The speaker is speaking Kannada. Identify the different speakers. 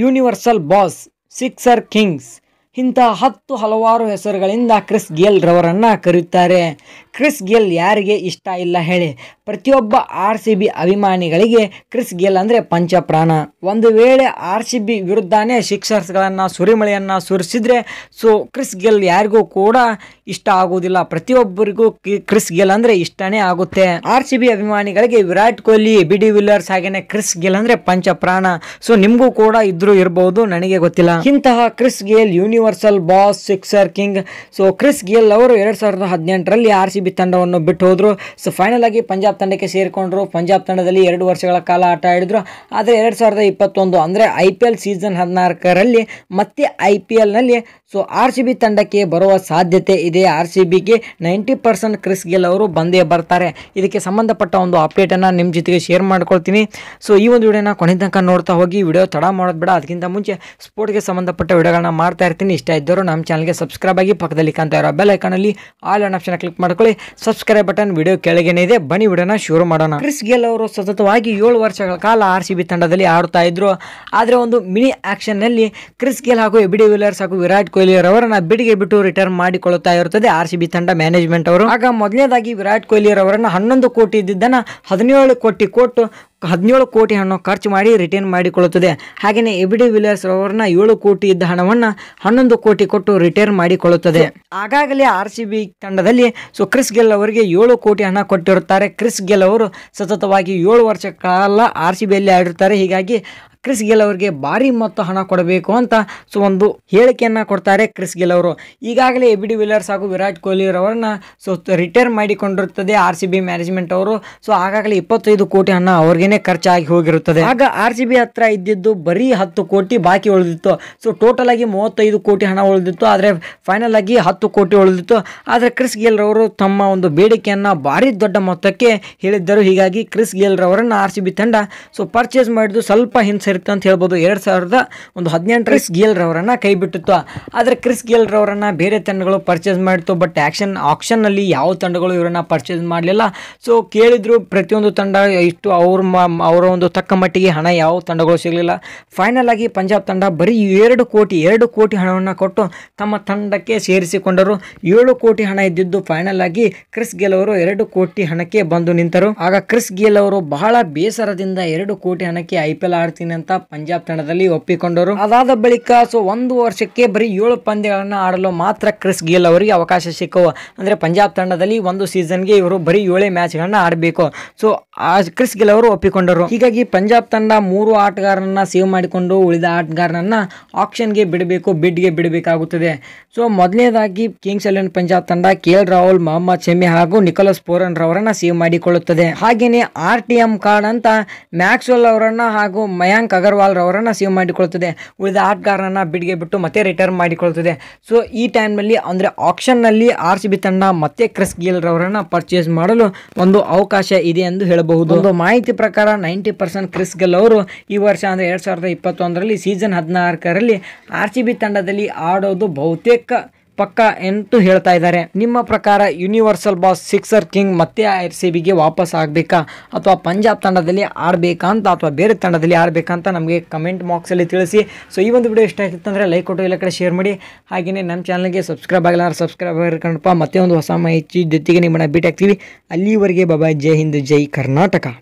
Speaker 1: ಯೂನಿವರ್ಸಲ್ ಬಾಸ್ ಸಿಕ್ಸರ್ ಕಿಂಗ್ಸ್ ಇಂಥ ಹತ್ತು ಹಲವಾರು ಹೆಸರುಗಳಿಂದ ಕ್ರಿಸ್ ಗೇಲ್ರವರನ್ನು ರವರನ್ನ ಕರೆಯುತ್ತಾರೆ ಕ್ರಿಸ್ ಗೇಲ್ ಯಾರಿಗೆ ಇಷ್ಟ ಇಲ್ಲ ಹೇಳಿ ಪ್ರತಿಯೊಬ್ಬ ಆರ್ ಸಿ ಬಿ ಅಭಿಮಾನಿಗಳಿಗೆ ಕ್ರಿಸ್ ಗೇಲ್ ಅಂದ್ರೆ ಪಂಚಪ್ರಾಣ ಒಂದು ವೇಳೆ ಆರ್ ಸಿ ಬಿ ವಿರುದ್ಧನೇ ಶಿಕ್ಷರ್ಸ್ಗಳನ್ನ ಸುರಿಮಳೆಯನ್ನ ಸುರಿಸಿದ್ರೆ ಸೊ ಕ್ರಿಸ್ ಗೇಲ್ ಯಾರಿಗೂ ಕೂಡ ಇಷ್ಟ ಆಗುವುದಿಲ್ಲ ಪ್ರತಿಯೊಬ್ಬರಿಗೂ ಕ್ರಿಸ್ ಗೇಲ್ ಅಂದ್ರೆ ಇಷ್ಟನೇ ಆಗುತ್ತೆ ಆರ್ ಸಿ ಬಿ ಅಭಿಮಾನಿಗಳಿಗೆ ವಿರಾಟ್ ಕೊಹ್ಲಿ ಬಿಡಿ ವಿಲ್ಲರ್ಸ್ ವಿಲಿಯರ್ಸ್ ಕ್ರಿಸ್ ಗೇಲ್ ಅಂದ್ರೆ ಪಂಚಪ್ರಾಣ ಸೊ ನಿಮ್ಗೂ ಕೂಡ ಇದ್ರು ಇರಬಹುದು ನನಗೆ ಗೊತ್ತಿಲ್ಲ ಇಂತಹ Chris Gayle universal boss sixer king so Chris Gayle ಅವರು ಎರಡ್ ಸಾವಿರದ ಹದಿನೆಂಟರಲ್ಲಿ ಆರ್ ಸಿ ಬಿ ತಂಡವನ್ನು ಬಿಟ್ಟು ಹೋದ್ರು ಸೊ ಫೈನಲ್ ಆಗಿ ಪಂಜಾಬ್ ಪಂಜಾಬ್ ತಂಡಕ್ಕೆ ಸೇರಿಕೊಂಡ್ರು ಪಂಜಾಬ್ ತಂಡದಲ್ಲಿ ಎರಡು ವರ್ಷಗಳ ಕಾಲ ಆಟ ಆಡಿದ್ರು ಆದರೆ ಎರಡು ಸಾವಿರದ ಇಪ್ಪತ್ತೊಂದು ಅಂದರೆ ಐ ಪಿ ಎಲ್ ಸೀಸನ್ ಹದಿನಾಲ್ಕರಲ್ಲಿ ಮತ್ತೆ ಐ ಪಿ ಎಲ್ನಲ್ಲಿ ಸೊ ಆರ್ ಸಿ ಬಿ ತಂಡಕ್ಕೆ ಬರುವ ಸಾಧ್ಯತೆ ಇದೆ ಆರ್ ಸಿ ಬಿಗೆ ನೈಂಟಿ ಪರ್ಸೆಂಟ್ ಕ್ರಿಸ್ ಗೆಲ್ ಅವರು ಬಂದೇ ಬರ್ತಾರೆ ಇದಕ್ಕೆ ಸಂಬಂಧಪಟ್ಟ ಒಂದು ಅಪ್ಡೇಟನ್ನು ನಿಮ್ಮ ಜೊತೆಗೆ ಶೇರ್ ಮಾಡ್ಕೊಳ್ತೀನಿ ಸೊ ಈ ಒಂದು ವಿಡಿಯೋನ ಕೊನೆ ತನಕ ನೋಡ್ತಾ ಹೋಗಿ ವಿಡಿಯೋ ತಡ ಮಾಡೋದು ಬೇಡ ಅದಕ್ಕಿಂತ ಮುಂಚೆ ಸ್ಪೋರ್ಟ್ಗೆ ಸಂಬಂಧಪಟ್ಟ ವಿಡಿಯೋಗಳನ್ನ ಮಾಡ್ತಾ ಇರ್ತೀನಿ ಇಷ್ಟ ಇದ್ದವರು ನಮ್ಮ ಚಾನಲ್ಗೆ ಸಬ್ಸ್ಕ್ರೈಬ್ ಆಗಿ ಪಕ್ಕದಲ್ಲಿ ಕಾಣ್ತಾ ಇರೋ ಬೆಲ್ ಐಕಾನಲ್ಲಿ ಆಲ್ ಆನ್ ಆಪ್ಷನ್ ಕ್ಲಿಕ್ ಮಾಡ್ಕೊಳ್ಳಿ ಸಬ್ಸ್ಕ್ರೈಬ್ ಬಟನ್ ವಿಡಿಯೋ ಕೆಳಗೆನೇ ಇದೆ ಬನ್ನಿ ವಿಡಿಯೋ ಶುರು ಮಾಡೋಣ ಕ್ರಿಸ್ ಗೇಲ್ ಅವರು ಸತತವಾಗಿ ಏಳು ವರ್ಷಗಳ ಕಾಲ ಆರ್ ಸಿ ಬಿ ತಂಡದಲ್ಲಿ ಆಡುತ್ತಾ ಇದ್ರು ಆದರೆ ಒಂದು ಮಿನಿ ನಲ್ಲಿ ಕ್ರಿಸ್ ಗೇಲ್ ಹಾಗೂ ಎಬಿಡಿ ವಿಲಿಯರ್ಸ್ ಹಾಗೂ ವಿರಾಟ್ ಕೊಹ್ಲಿ ಅವರನ್ನ ಬಿಡಿಗೆ ಬಿಟ್ಟು ರಿಟರ್ನ್ ಮಾಡಿಕೊಳ್ಳುತ್ತಾ ಇರುತ್ತದೆ ಆರ್ ಸಿ ಬಿ ತಂಡ ಮ್ಯಾನೇಜ್ಮೆಂಟ್ ಅವರು ಆಗ ಮೊದಲನೇದಾಗಿ ವಿರಾಟ್ ಕೊಹ್ಲಿ ಅವರನ್ನು ಹನ್ನೊಂದು ಕೋಟಿ ಇದ್ದಿದ್ದನ್ನು ಹದಿನೇಳು ಕೋಟಿ ಕೊಟ್ಟು ಹದಿನೇಳು ಕೋಟಿ ಹಣ ಖರ್ಚು ಮಾಡಿ ರಿಟೇನ್ ಮಾಡಿಕೊಳ್ಳುತ್ತದೆ ಹಾಗೆಯೇ ಎಬಿಡಿ ವಿಲಿಯರ್ಸ್ ಅವರನ್ನ ಏಳು ಕೋಟಿ ಇದ್ದ ಹಣವನ್ನು ಹನ್ನೊಂದು ಕೋಟಿ ಕೊಟ್ಟು ರಿಟರ್ನ್ ಮಾಡಿಕೊಳ್ಳುತ್ತದೆ ಆಗಾಗಲೇ ಆರ್ ಸಿ ಬಿ ತಂಡದಲ್ಲಿ ಸೊ ಕ್ರಿಸ್ ಗೆಲ್ ಅವರಿಗೆ ಏಳು ಕೋಟಿ ಹಣ ಕೊಟ್ಟಿರುತ್ತಾರೆ ಕ್ರಿಸ್ ಗೆಲ್ ಅವರು ಸತತವಾಗಿ ಏಳು ವರ್ಷ ಕಾಲ ಆರ್ ಸಿ ಬಿಯಲ್ಲಿ ಆಡಿರುತ್ತಾರೆ ಹೀಗಾಗಿ ಕ್ರಿಸ್ ಗಿಲ್ ಅವರಿಗೆ ಭಾರಿ ಮೊತ್ತ ಹಣ ಕೊಡಬೇಕು ಅಂತ ಸೊ ಒಂದು ಹೇಳಿಕೆಯನ್ನು ಕೊಡ್ತಾರೆ ಕ್ರಿಸ್ ಗಿಲ್ ಅವರು ಈಗಾಗಲೇ ಎ ಬಿ ಡಿ ವಿಲರ್ಸ್ ಹಾಗೂ ವಿರಾಟ್ ಕೊಹ್ಲಿ ಅವರನ್ನ ಸೊ ರಿಟೈರ್ ಮಾಡಿಕೊಂಡಿರುತ್ತದೆ ಆರ್ ಸಿ ಬಿ ಮ್ಯಾನೇಜ್ಮೆಂಟ್ ಅವರು ಸೊ ಆಗಾಗಲೇ ಇಪ್ಪತ್ತೈದು ಕೋಟಿ ಹಣ ಅವ್ರಿಗೇನೆ ಖರ್ಚಾಗಿ ಹೋಗಿರುತ್ತದೆ ಆಗ ಆರ್ ಸಿ ಬಿ ಹತ್ರ ಇದ್ದಿದ್ದು ಬರೀ ಹತ್ತು ಕೋಟಿ ಬಾಕಿ ಉಳಿದಿತ್ತು ಸೊ ಟೋಟಲ್ ಆಗಿ ಮೂವತ್ತೈದು ಕೋಟಿ ಹಣ ಉಳಿದಿತ್ತು ಆದರೆ ಫೈನಲ್ ಆಗಿ ಹತ್ತು ಕೋಟಿ ಉಳಿದಿತ್ತು ಆದರೆ ಕ್ರಿಸ್ ಗೇಲ್ ರವರು ತಮ್ಮ ಒಂದು ಬೇಡಿಕೆಯನ್ನು ಭಾರಿ ದೊಡ್ಡ ಮೊತ್ತಕ್ಕೆ ಹೇಳಿದ್ದರು ಹೀಗಾಗಿ ಕ್ರಿಸ್ ಗೇಲ್ ರವರನ್ನ ಆರ್ ಸಿ ಬಿ ತಂಡ ಸೊ ಪರ್ಚೇಸ್ ಮಾಡಿದ್ದು ಸ್ವಲ್ಪ ಹಿಂಸೆ ಅಂತ ಹೇಳ್ಬೋದು ಎರಡು ಸಾವಿರದ ಒಂದು ಹದಿನೆಂಟು ಕ್ರಿಸ್ ಗಿಯಲ್ ಕೈ ಬಿಟ್ಟಿತ್ತು ಆದರೆ ಕ್ರಿಸ್ ಗಿಯಲ್ ಬೇರೆ ತಂಡಗಳು ಪರ್ಚೇಸ್ ಮಾಡಿತ್ತು ಬಟ್ ಆ್ಯಕ್ಷನ್ ಆಕ್ಷನ್ನಲ್ಲಿ ಯಾವ ತಂಡಗಳು ಇವರನ್ನು ಪರ್ಚೇಸ್ ಮಾಡಲಿಲ್ಲ ಸೊ ಕೇಳಿದ್ರು ಪ್ರತಿಯೊಂದು ತಂಡ ಇಷ್ಟು ಅವ್ರ ಅವರ ಒಂದು ತಕ್ಕ ಮಟ್ಟಿಗೆ ಹಣ ಯಾವ ತಂಡಗಳು ಸಿಗಲಿಲ್ಲ ಫೈನಲ್ ಆಗಿ ಪಂಜಾಬ್ ತಂಡ ಬರೀ ಎರಡು ಕೋಟಿ ಎರಡು ಕೋಟಿ ಹಣವನ್ನು ಕೊಟ್ಟು ತಮ್ಮ ತಂಡಕ್ಕೆ ಸೇರಿಸಿಕೊಂಡರು ಏಳು ಕೋಟಿ ಹಣ ಇದ್ದಿದ್ದು ಫೈನಲ್ ಆಗಿ ಕ್ರಿಸ್ ಗೇಲ್ ಅವರು ಎರಡು ಕೋಟಿ ಹಣಕ್ಕೆ ಬಂದು ನಿಂತರು ಆಗ ಕ್ರಿಸ್ ಗೇಲ್ ಅವರು ಬಹಳ ಬೇಸರದಿಂದ ಎರಡು ಕೋಟಿ ಹಣಕ್ಕೆ ಐ ಪಿ ಎಲ್ ಆಡ್ತೀನಿ ಅಂತ ಅಂತ ಪಂಜಾಬ್ ತಂಡದಲ್ಲಿ ಒಪ್ಪಿಕೊಂಡರು ಅದಾದ ಬಳಿಕ ಸೊ ಒಂದು ವರ್ಷಕ್ಕೆ ಬರೀ ಏಳು ಪಂದ್ಯಗಳನ್ನು ಆಡಲು ಮಾತ್ರ ಕ್ರಿಸ್ ಗೇಲ್ ಅವರಿಗೆ ಅವಕಾಶ ಸಿಕ್ಕವು ಅಂದರೆ ಪಂಜಾಬ್ ತಂಡದಲ್ಲಿ ಒಂದು ಸೀಸನ್ಗೆ ಇವರು ಬರೀ ಏಳೇ ಮ್ಯಾಚ್ಗಳನ್ನು ಆಡಬೇಕು ಸೊ ಆ ಕ್ರಿಸ್ ಗಿಲ್ ಅವರು ಒಪ್ಪಿಕೊಂಡರು ಹೀಗಾಗಿ ಪಂಜಾಬ್ ತಂಡ ಮೂರು ಆಟಗಾರರನ್ನ ಸೇವ್ ಮಾಡಿಕೊಂಡು ಉಳಿದ ಆಕ್ಷನ್ ಗೆ ಬಿಡಬೇಕು ಬಿಡ್ ಗೆ ಬಿಡಬೇಕಾಗುತ್ತದೆ ಸೊ ಮೊದಲನೇದಾಗಿ ಕಿಂಗ್ಸ್ ಇಲೆವೆನ್ ಪಂಜಾಬ್ ತಂಡ ಕೆ ಎಲ್ ರಾಹುಲ್ ಮೊಹಮ್ಮದ್ ಶಮಿ ಹಾಗೂ ನಿಕೋಲಸ್ ಪೋರನ್ ರವರನ್ನ ಸೇವ್ ಮಾಡಿಕೊಳ್ಳುತ್ತದೆ ಹಾಗೆಯೇ ಆರ್ ಟಿ ಎಂ ಕಾರ್ಡ್ ಅಂತ ಮ್ಯಾಕ್ಸ್ವೆಲ್ ಅವರನ್ನ ಹಾಗೂ ಮಯಾಂಕ್ ಮಯಾಂಕ್ ಅಗರ್ವಾಲ್ ರವರನ್ನು ಸೇವ್ ಮಾಡಿಕೊಳ್ತದೆ ಉಳಿದ ಆಟಗಾರರನ್ನ ಬಿಡಿಗೆ ಬಿಟ್ಟು ಮತ್ತೆ ರಿಟರ್ನ್ ಮಾಡಿಕೊಳ್ತದೆ ಸೊ ಈ ಟೈಮ್ನಲ್ಲಿ ಅಂದರೆ ಆಕ್ಷನ್ನಲ್ಲಿ ಆರ್ ಸಿ ಬಿ ತಂಡ ಮತ್ತೆ ಕ್ರಿಸ್ ಗಿಲ್ ರವರನ್ನು ಪರ್ಚೇಸ್ ಮಾಡಲು ಒಂದು ಅವಕಾಶ ಇದೆ ಎಂದು ಹೇಳಬಹುದು ಒಂದು ಮಾಹಿತಿ ಪ್ರಕಾರ ನೈಂಟಿ ಪರ್ಸೆಂಟ್ ಕ್ರಿಸ್ ಗಿಲ್ ಅವರು ಈ ವರ್ಷ ಅಂದರೆ ಎರಡು ಸಾವಿರದ ಇಪ್ಪತ್ತೊಂದರಲ್ಲಿ ಸೀಸನ್ ಹದಿನಾಲ್ಕರಲ್ಲಿ ಆರ್ ಸಿ ಬಿ ತಂಡದಲ್ಲಿ ಆಡೋದು ಬಹುತೇಕ ಪಕ್ಕಾ ಎಂತೂ ಹೇಳ್ತಾ ಇದ್ದಾರೆ ನಿಮ್ಮ ಪ್ರಕಾರ ಯೂನಿವರ್ಸಲ್ ಬಾಸ್ ಸಿಕ್ಸರ್ ಕಿಂಗ್ ಮತ್ತೆ ಆರ್ ಸಿ ಬಿಗೆ ವಾಪಸ್ ಆಗಬೇಕಾ ಅಥವಾ ಪಂಜಾಬ್ ತಂಡದಲ್ಲಿ ಆಡಬೇಕಾ ಅಂತ ಅಥವಾ ಬೇರೆ ತಂಡದಲ್ಲಿ ಆಡಬೇಕಂತ ನಮಗೆ ಕಮೆಂಟ್ ಬಾಕ್ಸಲ್ಲಿ ತಿಳಿಸಿ ಸೊ ಈ ಒಂದು ವಿಡಿಯೋ ಇಷ್ಟ ಆಯ್ತು ಲೈಕ್ ಕೊಟ್ಟು ಇಲ್ಲ ಕಡೆ ಶೇರ್ ಮಾಡಿ ಹಾಗೆಯೇ ನಮ್ಮ ಚಾನಲ್ಗೆ ಸಬ್ಸ್ಕ್ರೈಬ್ ಆಗಿಲ್ಲ ಸಬ್ಸ್ಕ್ರೈಬ್ ಆಗಿರ್ಕೊಂಡಪ್ಪ ಮತ್ತೆ ಒಂದು ಹೊಸ ಮಾಹಿತಿ ಜೊತೆಗೆ ನಿಮ್ಮನ್ನು ಭೇಟಿ ಆಗ್ತೀವಿ ಅಲ್ಲಿವರೆಗೆ ಬಾಬಾ ಜೈ ಹಿಂದ್ ಜೈ ಕರ್ನಾಟಕ